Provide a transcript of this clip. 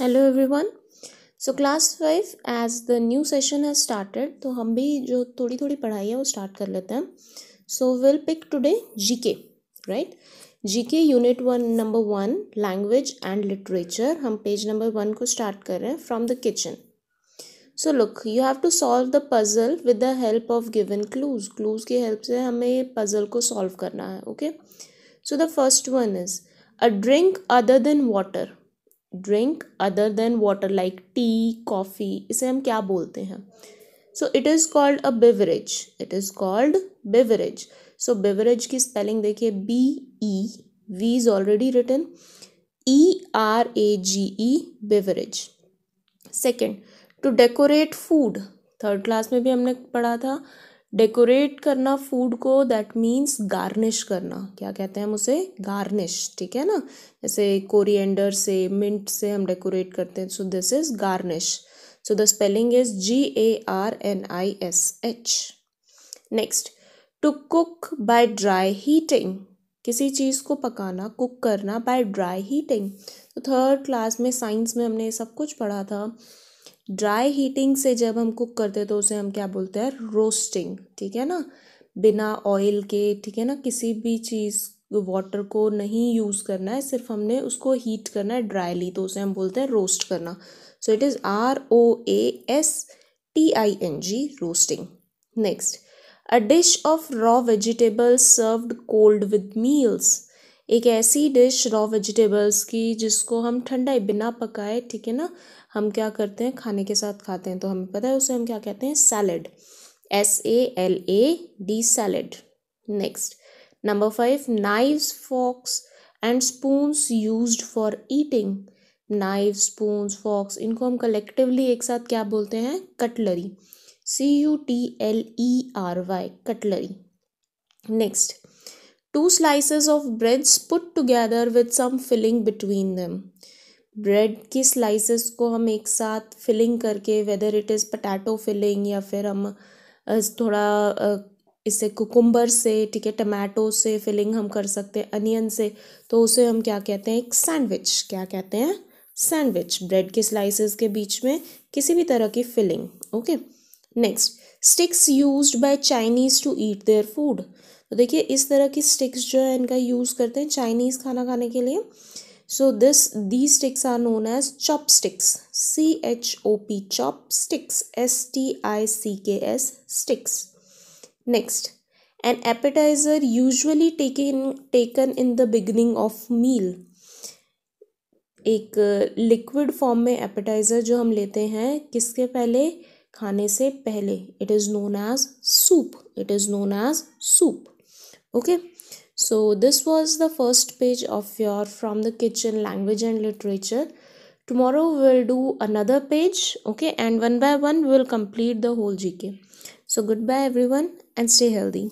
hello everyone so class five as the new session has started तो हम भी जो थोड़ी थोड़ी पढ़ाई है वो स्टार्ट कर लेते हैं so will pick today GK right GK unit one number one language and literature हम पेज नंबर वन को स्टार्ट कर रहे हैं from the kitchen so look you have to solve the puzzle with the help of given clues clues की help से हमें puzzle को solve करना है okay so the first one is a drink other than water drink other than water like T coffee इसे हम क्या बोलते हैं so it is called a beverage it is called beverage so beverage की spelling देखिए B E V is already written E R A G E beverage second to decorate food third class में भी हमने पढ़ा था decorate करना food को that means garnish करना क्या कहते हैं हम उसे गार्निश ठीक है ना जैसे कोरिएंडर से मिंट से हम डेकोरेट करते हैं so this is garnish so the spelling is G A R N I S H next to cook by dry heating किसी चीज़ को पकाना कुक करना बाय ड्राई हीटिंग तो थर्ड क्लास में साइंस में हमने सब कुछ पढ़ा था ड्राई हीटिंग से जब हम कुक करते हैं तो उसे हम क्या बोलते हैं रोस्टिंग ठीक है ना बिना ऑयल के ठीक है ना किसी भी चीज़ वाटर को नहीं यूज़ करना है सिर्फ हमने उसको हीट करना है ड्राईली तो उसे हम बोलते हैं रोस्ट करना so it is R O A S T I N G roasting next a dish of raw vegetables served cold with meals एक ऐसी डिश रॉ वेजिटेबल्स की जिसको हम ठंडा बिना पकाए ठीक है ना हम क्या करते हैं खाने के साथ खाते हैं तो हमें पता है उसे हम क्या कहते हैं salad S A L A D salad next number five knives forks and spoons used for eating knife spoons forks इनको हम कलेक्टिवली एक साथ क्या बोलते हैं cutlery C U T L E R Y cutlery next two slices of breads put together with some filling between them bread की slices को हम एक साथ फिलिंग करके whether it is potato filling या फिर हम थोड़ा इसे कुकुम्बर से ठीक है टमाटो से फिलिंग हम कर सकते हैं अनियन से तो उसे हम क्या कहते हैं एक सैंडविच क्या कहते हैं सैंडविच ब्रेड के स्लाइसेस के बीच में किसी भी तरह की filling okay next sticks used by Chinese to eat their food तो देखिए इस तरह की स्टिक्स जो है इनका यूज़ करते हैं चाइनीज़ खाना खाने के लिए so this the sticks are known as chopsticks C H O P chopsticks S T I C K S sticks next an appetizer usually taken taken in the beginning of meal एक liquid uh, form में appetizer जो हम लेते हैं किसके पहले खाने से पहले it is known as soup it is known as soup okay so this was the first page of your from the kitchen language and literature tomorrow we'll do another page okay and one by one we'll complete the whole gk so goodbye everyone and stay healthy